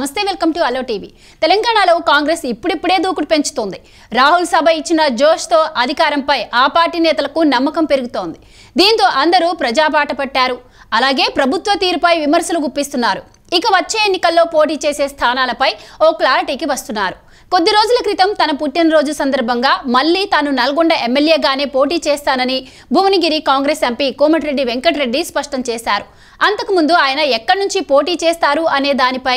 నమస్తే welcome to allow TV తెలంగాణలో కాంగ్రెస్ ఇప్పుడిప్పుడే దూకుడు పెంచుతోంది రాహుల్ సభ ఇచ్చిన జోష్తో అధికారంపై ఆ పార్టీ నేతలకు నమ్మకం పెరుగుతోంది దీంతో అందరూ ప్రజాబాట పట్టారు అలాగే ప్రభుత్వ తీరుపై విమర్శలు గుప్పిస్తున్నారు ఇక వచ్చే ఎన్నికల్లో పోటీ చేసే స్థానాలపై ఓ క్లారిటీకి వస్తున్నారు కొద్ది రోజుల క్రితం తన పుట్టినరోజు సందర్భంగా మళ్లీ తాను నల్గొండ ఎమ్మెల్యేగానే పోటీ చేస్తానని భువనగిరి కాంగ్రెస్ ఎంపీ కోమటిరెడ్డి వెంకటరెడ్డి స్పష్టం చేశారు అంతకుముందు ఆయన ఎక్కడి నుంచి పోటీ చేస్తారు అనే దానిపై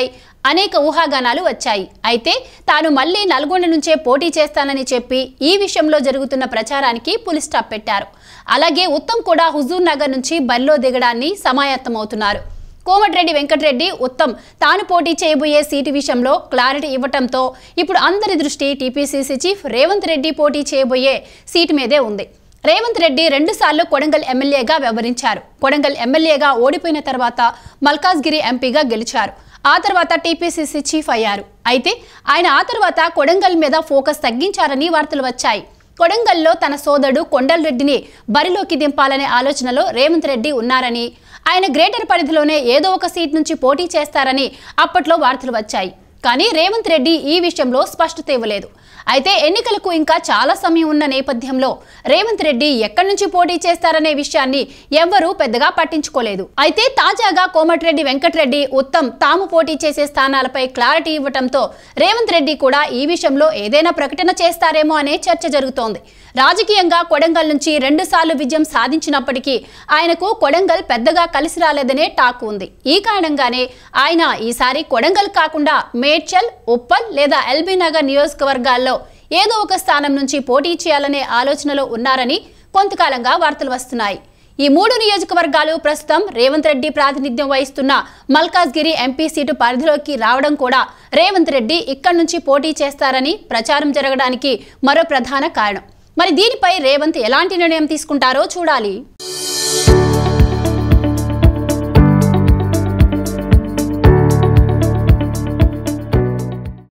అనేక ఊహాగానాలు వచ్చాయి అయితే తాను మళ్లీ నల్గొండ నుంచే పోటీ చేస్తానని చెప్పి ఈ విషయంలో జరుగుతున్న ప్రచారానికి పులిస్టాప్ పెట్టారు అలాగే ఉత్తమ్ కూడా హుజూర్ నగర్ నుంచి బరిలో దిగడాన్ని సమాయత్తమవుతున్నారు కోమటిరెడ్డి వెంకటరెడ్డి ఉత్తమ్ తాను పోటీ చేయబోయే సీటు విషయంలో క్లారిటీ ఇవ్వటంతో ఇప్పుడు అందరి దృష్టి టీపీసీసీ చీఫ్ రేవంత్ రెడ్డి పోటీ చేయబోయే సీటు మీదే ఉంది రేవంత్ రెడ్డి రెండుసార్లు కొడంగల్ ఎమ్మెల్యేగా వ్యవహరించారు కొడంగల్ ఎమ్మెల్యేగా ఓడిపోయిన తర్వాత మల్కాజ్గిరి ఎంపీగా గెలిచారు ఆ తర్వాత టీపీసీసీ చీఫ్ అయ్యారు అయితే ఆయన ఆ తర్వాత కొడంగల్ మీద ఫోకస్ తగ్గించారని వార్తలు వచ్చాయి కొడంగల్లో తన సోదరుడు కొండల్ రెడ్డిని బరిలోకి దింపాలనే ఆలోచనలో రేవంత్ రెడ్డి ఉన్నారని ఆయన గ్రేటర్ పరిధిలోనే ఏదో ఒక సీట్ నుంచి పోటీ చేస్తారని అప్పట్లో వార్తలు వచ్చాయి కానీ రేవంత్ రెడ్డి ఈ విషయంలో స్పష్టత ఇవ్వలేదు అయితే ఎన్నికలకు ఇంకా చాలా సమయం ఉన్న నేపథ్యంలో రేవంత్ రెడ్డి ఎక్కడి నుంచి పోటీ చేస్తారనే విషయాన్ని ఎవ్వరూ పెద్దగా పట్టించుకోలేదు అయితే తాజాగా కోమటిరెడ్డి వెంకటరెడ్డి ఉత్తమ్ తాము పోటీ చేసే స్థానాలపై క్లారిటీ ఇవ్వడంతో రేవంత్ రెడ్డి కూడా ఈ విషయంలో ఏదైనా ప్రకటన చేస్తారేమో అనే చర్చ జరుగుతోంది రాజకీయంగా కొడంగల్ నుంచి రెండుసార్లు విజయం సాధించినప్పటికీ ఆయనకు కొడంగల్ పెద్దగా కలిసి రాలేదనే టాక్ ఉంది ఈ కారణంగానే ఆయన ఈసారి కొడంగల్ కాకుండా మే మేడ్చల్ ఉప్పల్ లేదా నగర్ నియోజకవర్గాల్లో ఏదో ఒక స్థానం నుంచి పోటీ చేయాలనే ఆలోచనలో ఉన్నారని కొంతకాలంగా వార్తలు వస్తున్నాయి ఈ మూడు నియోజకవర్గాలు ప్రస్తుతం రేవంత్ రెడ్డి ప్రాతినిధ్యం వహిస్తున్న మల్కాజ్గిరి ఎంపీ సీటు పరిధిలోకి రావడం కూడా రేవంత్ రెడ్డి ఇక్కడి నుంచి పోటీ చేస్తారని ప్రచారం జరగడానికి మరో ప్రధాన కారణం మరి దీనిపై రేవంత్ ఎలాంటి నిర్ణయం తీసుకుంటారో చూడాలి